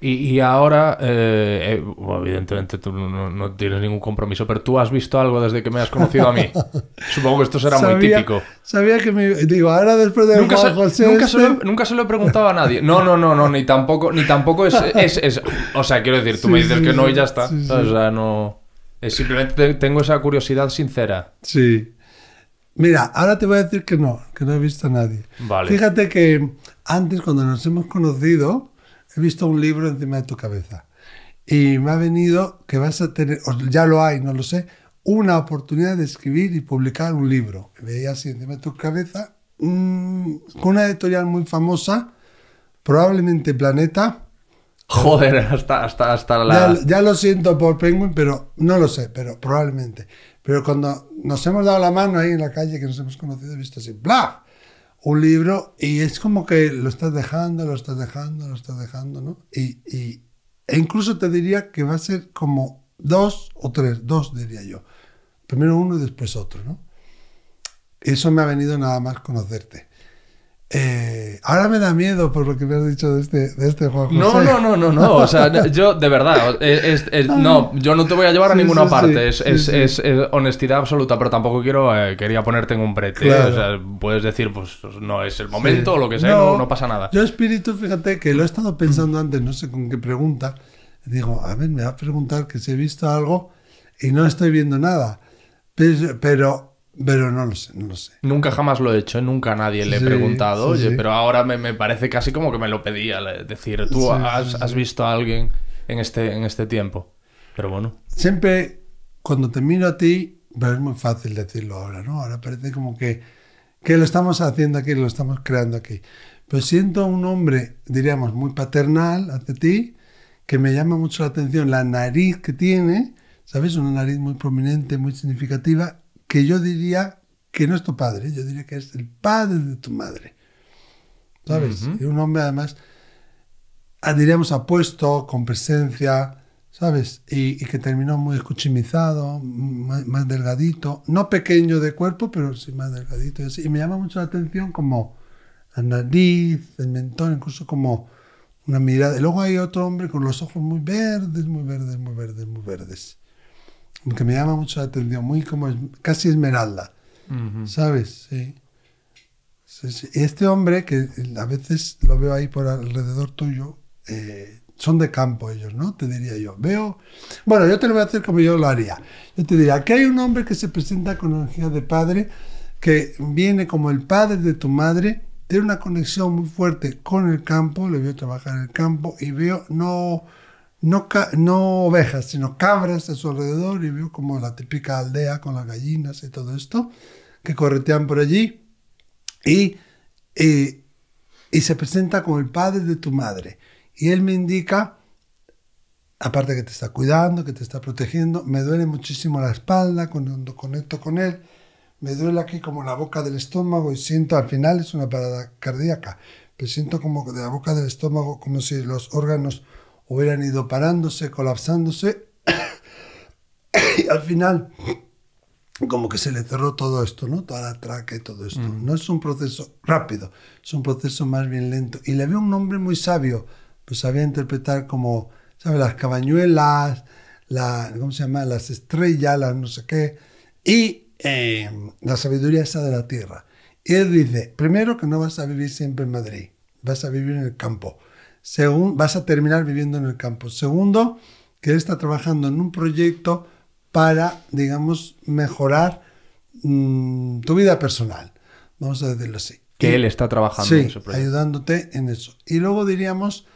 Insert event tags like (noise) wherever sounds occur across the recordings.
Y, ahora, eh, eh, evidentemente tú no, tienes ningún compromiso, pero tú has visto algo desde que me has conocido a mí. (laughs) Supongo que esto será muy típico. Sabía que me... Digo, ahora después de... Nunca, se, José nunca, se lo, he preguntado a nadie. No, no, no, no, ni tampoco, ni tampoco es... es, o sea, quiero decir, tú me dices que no y ya está. o sea, no... Es simplemente tengo esa curiosidad sincera. Sí. Mira, ahora te voy a decir que no, que no he visto a nadie. Fíjate que antes, cuando nos hemos conocido, he visto un libro encima de tu cabeza. Y me ha venido que vas a tener, o ya lo hay, no lo sé, una oportunidad de escribir y publicar un libro. veía así encima de tu cabeza, mm, con una editorial muy famosa, probablemente Planeta. Joder, hasta, hasta, hasta la... Ya, lo siento por Penguin, pero no lo sé, pero probablemente. Pero cuando nos hemos dado la mano ahí en la calle, que nos hemos conocido, he visto así, ¡bla! un libro y es como que lo estás dejando, lo estás dejando, lo estás dejando, ¿no? Y, e incluso te diría que va a ser como dos o tres, dos diría yo. Primero uno y después otro, ¿no? Eso me ha venido nada más conocerte. Eh, ahora me da miedo por lo que me has dicho de este, de este Juan No, no, no, no, no. O sea, (laughs) yo, de verdad, eh, ah. no, yo no te voy a llevar a ninguna parte. es, honestidad absoluta, pero tampoco quiero, eh, quería ponerte en un brete. O sea, puedes decir, pues no es el momento o lo que sea, no, pasa nada. Yo, espíritu, fíjate que lo he estado pensando antes, no sé con qué pregunta. Digo, a ver, me va a preguntar que si he visto algo y no estoy viendo nada. pero pero no lo sé, no lo sé. Nunca jamás lo he hecho, nunca a nadie le he preguntado, oye, pero ahora me, me, parece casi como que me lo pedía, decir, tú has, has, visto a alguien en este, en este tiempo. Pero bueno. Siempre cuando te miro a ti, pero es muy fácil decirlo ahora, ¿no? Ahora parece como que, que lo estamos haciendo aquí, lo estamos creando aquí. Pero siento un hombre, diríamos, muy paternal hacia ti, que me llama mucho la atención la nariz que tiene, ¿sabes? Una nariz muy prominente, muy significativa que yo diría que no es tu padre, yo diría que es el padre de tu madre. ¿Sabes? Y un hombre además, ah, diríamos apuesto, con presencia, ¿sabes? Y, que terminó muy escuchimizado, más, delgadito, no pequeño de cuerpo, pero sí más delgadito. Y, y me llama mucho la atención como la nariz, el mentón, incluso como una mirada. Y luego hay otro hombre con los ojos muy verdes, muy verdes, muy verdes, muy verdes que me llama mucho la atención, muy como casi esmeralda, ¿sabes? Sí. Este hombre, que a veces lo veo ahí por alrededor tuyo, eh, son de campo ellos, ¿no? Te diría yo. Veo. Bueno, yo te lo voy a hacer como yo lo haría. Yo te diría: aquí hay un hombre que se presenta con energía de padre, que viene como el padre de tu madre, tiene una conexión muy fuerte con el campo, le veo trabajar en el campo y veo no no, ovejas, sino cabras a su alrededor y veo como la típica aldea con las gallinas y todo esto, que corretean por allí y, y, se presenta como el padre de tu madre. Y él me indica, aparte que te está cuidando, que te está protegiendo, me duele muchísimo la espalda cuando conecto con él, me duele aquí como la boca del estómago y siento al final es una parada cardíaca, me siento como de la boca del estómago como si los órganos hubieran ido parándose, colapsándose, (coughs) y al final como que se le cerró todo esto, ¿no? Toda la traca y todo esto. Mm. No es un proceso rápido, es un proceso más bien lento. Y le había un hombre muy sabio, pues sabía interpretar como, ¿sabes? Las cabañuelas, la, ¿cómo se llama? Las estrellas, las no sé qué, y em, la sabiduría esa de la tierra. Y él dice, primero que no vas a vivir siempre en Madrid, vas a vivir en el campo. Según, vas a terminar viviendo en el campo. Segundo, que él está trabajando en un proyecto para, digamos, mejorar mm, tu vida personal. Vamos a decirlo así. Que él está trabajando en ese proyecto. ayudándote en eso. Y luego diríamos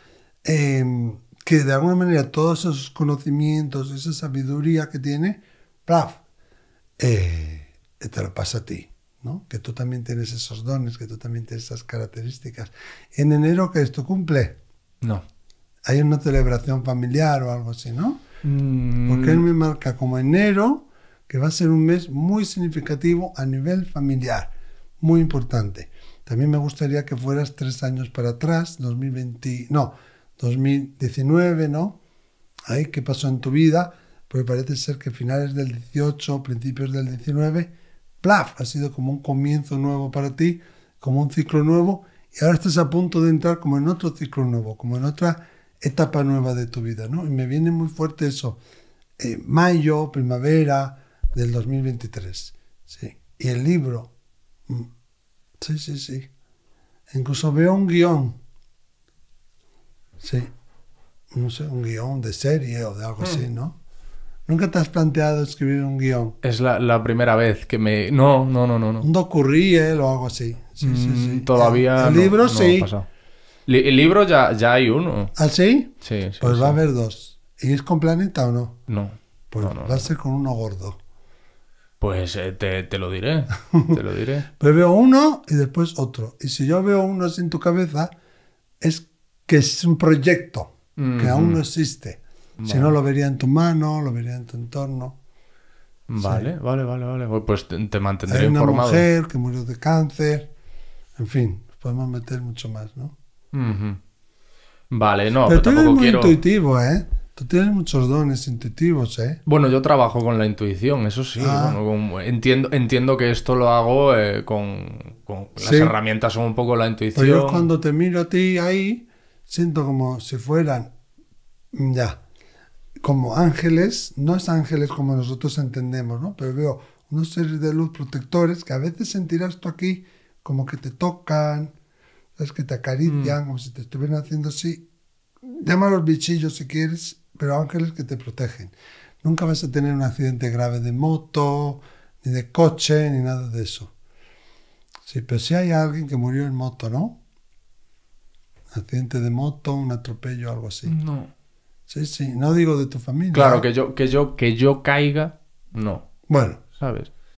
em, que de alguna manera todos esos conocimientos, esa sabiduría que tiene, ¡plaf! Eh, te lo pasa a ti. ¿no? Que tú también tienes esos dones, que tú también tienes esas características. En enero, que esto cumple? No. Hay una celebración familiar o algo así, ¿no? Mm. Porque él me marca como enero, que va a ser un mes muy significativo a nivel familiar, muy importante. También me gustaría que fueras tres años para atrás, 2020, no, 2019, ¿no? Ahí, ¿qué pasó en tu vida? Porque parece ser que finales del 18, principios del 19, ¡plaf! Ha sido como un comienzo nuevo para ti, como un ciclo nuevo y ahora estás a punto de entrar como en otro ciclo nuevo, como en otra etapa nueva de tu vida, ¿no? Y me viene muy fuerte eso, eh, mayo, primavera del 2023, ¿sí? Y el libro, mm. sí, sí, sí. Incluso veo un guión, sí, no sé, un guión de serie o de algo hmm. así, ¿no? ¿Nunca te has planteado escribir un guión? Es la, primera vez que me... No, no, no, no. no. Un docurriel o algo así. Mm, todavía. El, libro sí. el libro ya, ya hay uno. ¿Ah, sí? Sí. pues va a haber dos. ¿Y es con planeta o no? No. Pues va a ser con uno gordo. Pues eh, te, te, lo diré. te lo diré. (laughs) Pero pues veo uno y después otro. Y si yo veo uno en tu cabeza, es que es un proyecto que aún no existe. Si no, lo vería en tu mano, lo vería en tu entorno. Vale, vale, vale, vale. Pues te, te mantendré Hay informado. Una mujer que murió de cáncer en fin, podemos meter mucho más, ¿no? Vale, no, pero, pero tú eres muy intuitivo, ¿eh? Tú tienes muchos dones intuitivos, ¿eh? Bueno, yo trabajo con la intuición, eso sí. Ah. entiendo, entiendo que esto lo hago eh, con, Las herramientas son un poco la pues intuición. Pero yo cuando te miro a ti ahí, siento como si fueran... Mm, ya. Como ángeles, no es ángeles como nosotros entendemos, ¿no? Pero veo unos seres de luz protectores que a veces sentirás tú aquí como que te tocan, es que te acarician, mm. como si te estuvieran haciendo así. Llama a los bichillos si quieres, pero ángeles que te protegen. Nunca vas a tener un accidente grave de moto, ni de coche, ni nada de eso. Sí, pero si hay alguien que murió en moto, ¿no? Accidente de moto, un atropello, algo así. No. Sí, sí, no digo de tu familia. Claro, ¿eh? que yo, que yo, que yo caiga, no. Bueno. ¿Sabes?